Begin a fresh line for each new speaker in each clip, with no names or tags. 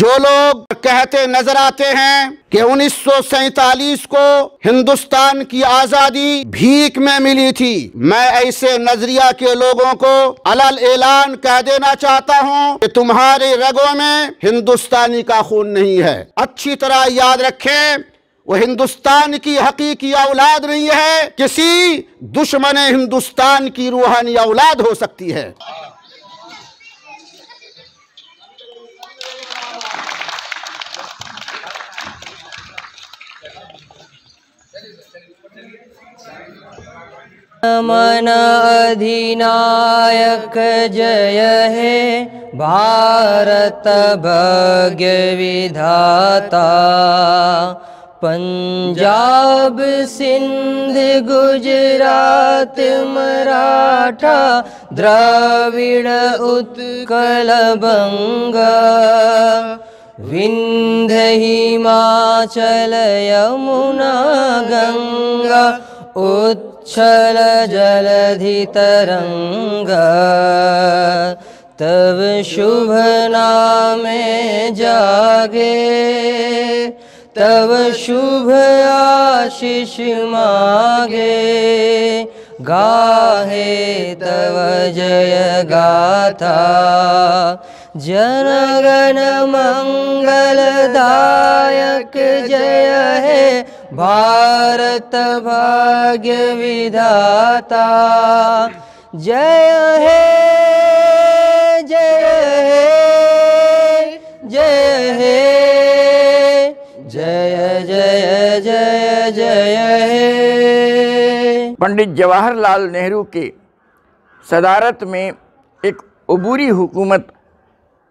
जो लोग कहते नजर आते हैं कि उन्नीस को हिंदुस्तान की आज़ादी भीख में मिली थी मैं ऐसे नजरिया के लोगों को अलल ऐलान कह देना चाहता हूँ कि तुम्हारे रगों में हिंदुस्तानी का खून नहीं है अच्छी तरह याद रखें वो हिंदुस्तान की हकीकी औलाद नहीं है किसी दुश्मन हिंदुस्तान की रूहानी औलाद हो सकती है
मन अधिनायक जय हे भग्य विधाता पंजाब सिंध गुजरात मराठा द्राविड उत्कल हि मा हिमाचल मुना गंगा उत् ल शुभ शुभनामे जागे तव आशिष मागे गाहे तव जय गाथा जनगण मंगलदायक जय हे भारत भाग्य विधाता जय हे जय हे जय
हे जय जय जय जय हे पंडित जवाहरलाल नेहरू के सदारत में एक अबूरी हुकूमत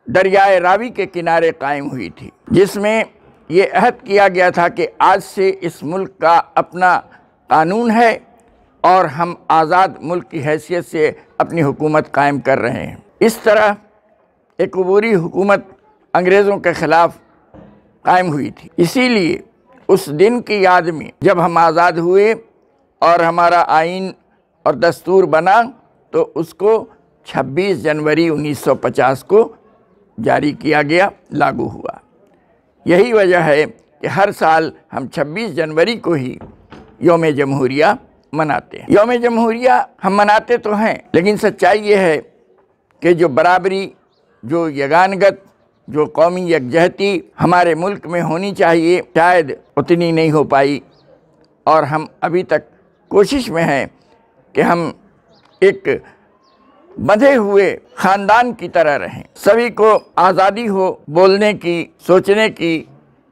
दरियाए रावी के किनारे कायम हुई थी जिसमें ये अहद किया गया था कि आज से इस मुल्क का अपना कानून है और हम आज़ाद मुल्क की हैसियत से अपनी हुकूमत कायम कर रहे हैं इस तरह एक अबूरी हुकूमत अंग्रेज़ों के ख़िलाफ़ कायम हुई थी इसीलिए उस दिन की याद में जब हम आज़ाद हुए और हमारा आइन और दस्तूर बना तो उसको 26 जनवरी 1950 को जारी किया गया लागू हुआ यही वजह है कि हर साल हम 26 जनवरी को ही योम जमहूरिया मनाते हैं योम जमहूरिया हम मनाते तो हैं लेकिन सच्चाई ये है कि जो बराबरी जो यगानगत जो कौमी यकजहती हमारे मुल्क में होनी चाहिए शायद उतनी नहीं हो पाई और हम अभी तक कोशिश में हैं कि हम एक बंधे हुए खानदान की तरह रहें सभी को आज़ादी हो बोलने की सोचने की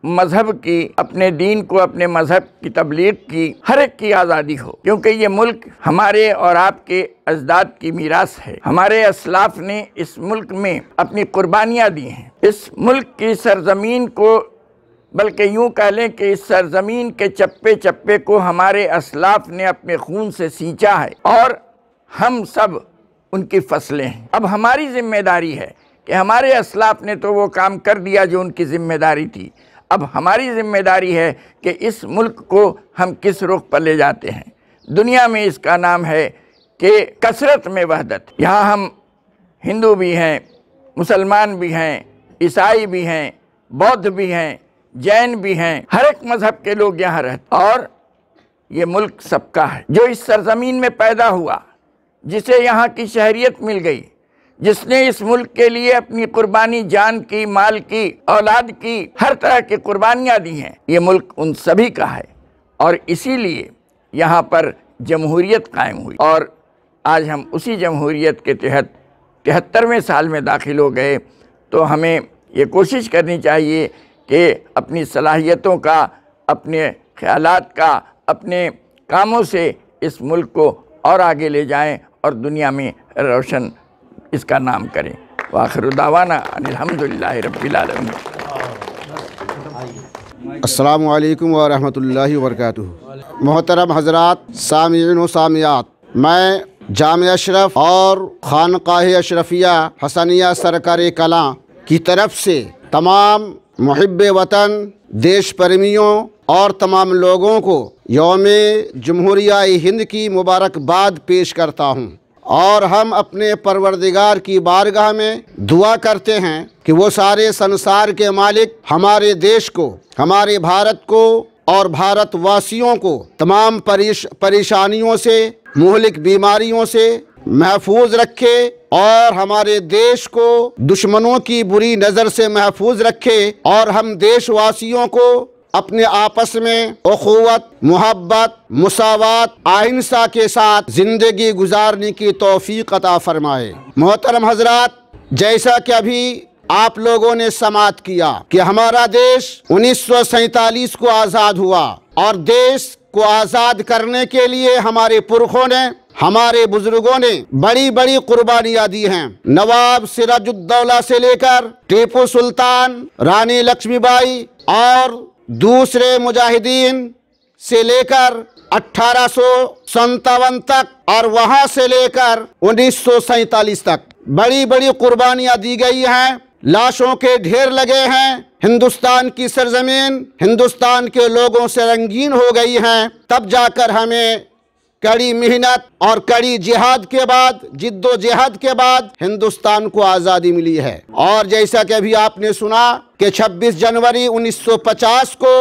मज़हब की अपने दीन को अपने मज़हब की तबलीग की हर एक की आज़ादी हो क्योंकि ये मुल्क हमारे और आपके अजदाद की मीरास है हमारे असलाफ ने इस मुल्क में अपनी कुर्बानियाँ दी हैं इस मुल्क की सरजमीन को बल्कि यूं कह लें कि इस सरजमीन के चप्पे चप्पे को हमारे असलाफ ने अपने खून से सींचा है और हम सब उनकी फसलें हैं अब हमारी ज़िम्मेदारी है कि हमारे असलाफ ने तो वो काम कर दिया जो उनकी ज़िम्मेदारी थी अब हमारी ज़िम्मेदारी है कि इस मुल्क को हम किस रुख पर ले जाते हैं दुनिया में इसका नाम है कि कसरत में वहदत यहाँ हम हिंदू भी हैं मुसलमान भी हैं ईसाई भी हैं बौद्ध भी हैं जैन भी हैं हर एक मज़हब के लोग यहाँ रहते और ये मुल्क सबका है जो इस सरजमीन में पैदा हुआ जिसे यहाँ की शहरीत मिल गई जिसने इस मुल्क के लिए अपनी कुर्बानी जान की माल की औलाद की हर तरह की कुर्बानियाँ दी हैं ये मुल्क उन सभी का है और इसीलिए यहाँ पर जमहूरीत कायम हुई और आज हम उसी जमहूरीत के तहत तिहत्तरवें साल में दाखिल हो गए तो हमें ये कोशिश करनी चाहिए कि अपनी सलाहियतों का अपने ख्याल का अपने कामों से इस मुल्क को और आगे ले जाएं और दुनिया में रोशन इसका नाम करें वाखरुदावाना अलहमदिल्ला रबीआलम
अल्लाम वरहमल वर्क मोहतरम हजरात सामीन सामियात मैं जाम अशरफ और खानका अशरफिया हसनिया सरकार कला की तरफ से तमाम महब वतन देश प्रेमियों और तमाम लोगों को योम जमहूरिया हिंद की मुबारकबाद पेश करता हूँ और हम अपने परवरदिगार की बारगाह में दुआ करते हैं कि वो सारे संसार के मालिक हमारे देश को हमारे भारत को और भारतवासियों को तमाम परिश, परेशानियों से मोहलिक बीमारियों से महफूज रखे और हमारे देश को दुश्मनों की बुरी नज़र से महफूज रखे और हम देशवासियों को अपने आपस में अखोवत मोहब्बत मसावत अहिंसा के साथ ज़िंदगी गुजारने की तोफ़ी अता फ़रमाए मोहतरम हजरात जैसा कि अभी आप लोगों ने समात किया कि हमारा देश उन्नीस को आज़ाद हुआ और देश को आज़ाद करने के लिए हमारे पुरखों ने हमारे बुजुर्गों ने बड़ी बड़ी कुर्बानियां दी हैं नवाब सिराजुद्दौला से लेकर टीपू सुल्तान रानी लक्ष्मीबाई और दूसरे मुजाहिदीन से लेकर अठारह तक और वहाँ से लेकर उन्नीस तक बड़ी बड़ी कुर्बानियां दी गई हैं लाशों के ढेर लगे हैं हिंदुस्तान की सरजमीन हिंदुस्तान के लोगों से रंगीन हो गई हैं तब जाकर हमें कड़ी मेहनत और कड़ी जिहाद के बाद जिद्दोजहद के बाद हिंदुस्तान को आज़ादी मिली है और जैसा कि अभी आपने सुना कि 26 जनवरी 1950 को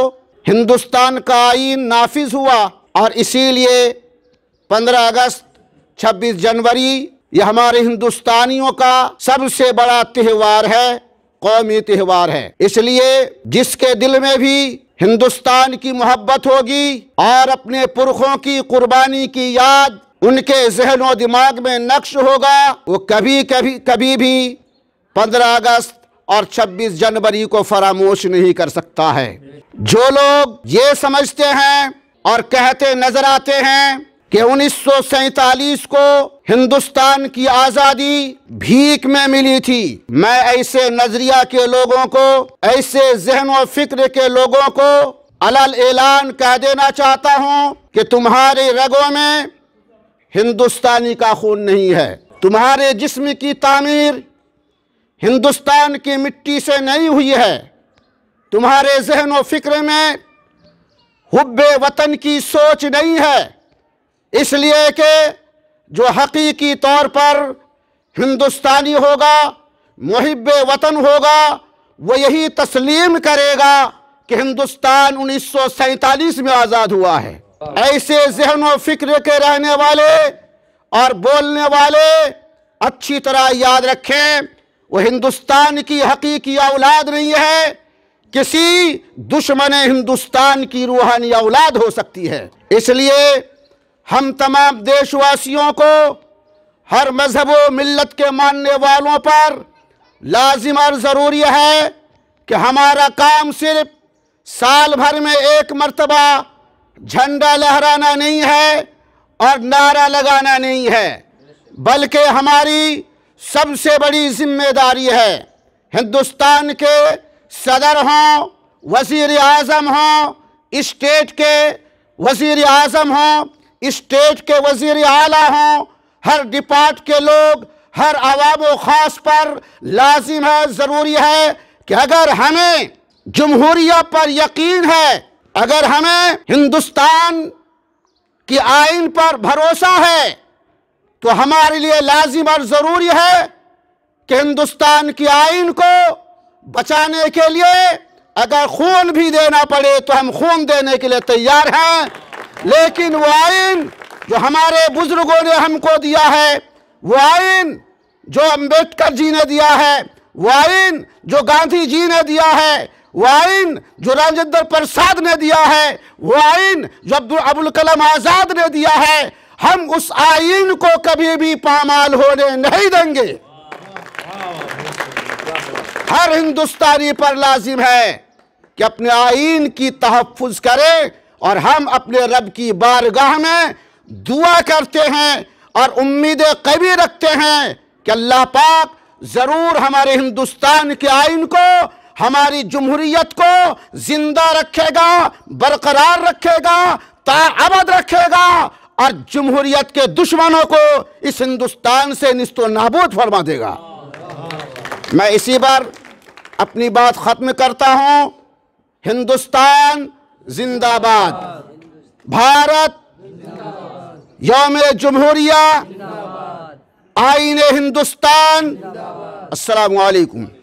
हिंदुस्तान का आइन नाफिज हुआ और इसीलिए 15 अगस्त 26 जनवरी यह हमारे हिंदुस्तानियों का सबसे बड़ा त्यौहार है कौमी त्यौहार है इसलिए जिसके दिल में भी हिंदुस्तान की मोहब्बत होगी और अपने पुरखों की कुर्बानी की याद उनके जहन दिमाग में नक्श होगा वो कभी कभी कभी भी पंद्रह अगस्त और 26 जनवरी को फरामोश नहीं कर सकता है जो लोग ये समझते हैं और कहते नजर आते हैं कि उन्नीस को हिंदुस्तान की आज़ादी भीख में मिली थी मैं ऐसे नज़रिया के लोगों को ऐसे जहन व फिक्र के लोगों को अलल ऐलान कह देना चाहता हूँ कि तुम्हारे रगों में हिंदुस्तानी का खून नहीं है तुम्हारे जिस्म की तामीर हिंदुस्तान की मिट्टी से नहीं हुई है तुम्हारे जहन व फिक्र में हुब्बे वतन की सोच नहीं है इसलिए कि जो हकीकी तौर पर हिंदुस्तानी होगा महब वतन होगा वो यही तस्लीम करेगा कि हिंदुस्तान उन्नीस में आज़ाद हुआ है ऐसे जहन व फिक्र के रहने वाले और बोलने वाले अच्छी तरह याद रखें वो हिंदुस्तान की हकीकी औलाद नहीं है किसी दुश्मन हिंदुस्तान की रूहानी औलाद हो सकती है इसलिए हम तमाम देशवासियों को हर मजहब व मिलत के मानने वालों पर लाजिम और ज़रूरी है कि हमारा काम सिर्फ साल भर में एक मरतबा झंडा लहराना नहीं है और नारा लगाना नहीं है बल्कि हमारी सबसे बड़ी जिम्मेदारी है हिंदुस्तान के सदर हों वज़ी अजम हों स्टेट के वज़ी अजम हों स्टेट के वजीर आला हों हर डिपार्ट के लोग हर आवाम ख़ास पर लाजिम है ज़रूरी है कि अगर हमें जमहूरिया पर यकीन है अगर हमें हिंदुस्तान की आइन पर भरोसा है तो हमारे लिए लाजिम और ज़रूरी है कि हिंदुस्तान की आइन को बचाने के लिए अगर खून भी देना पड़े तो हम खून देने के लिए तैयार हैं लेकिन वो आइन जो हमारे बुज़ुर्गों ने हमको दिया है वो आइन जो अम्बेडकर जी ने दिया है वो आइन जो गांधी जी ने दिया है वो आइन जो राजेंद्र प्रसाद ने दिया है वो आइन जो अब्दुल अबुल कलाम आज़ाद ने दिया है हम उस आइन को कभी भी पामाल होने नहीं देंगे हर हिंदुस्तानी पर लाजिम है कि अपने आइन की तहफ़ करें और हम अपने रब की बारगाह में दुआ करते हैं और उम्मीद कभी रखते हैं कि अल्लाह पाक ज़रूर हमारे हिंदुस्तान के आइन को हमारी जमहूरीत को ज़िंदा रखेगा बरकरार रखेगा ताबद रखेगा और जमहूरीत के दुश्मनों को इस हिंदुस्तान से नस्तो नाबूद फरमा देगा मैं इसी बार अपनी बात ख़त्म करता हूँ हिंदुस्तान जिंदाबाद भारत योम जमहूरिया आईने हिंदुस्तान असलकुम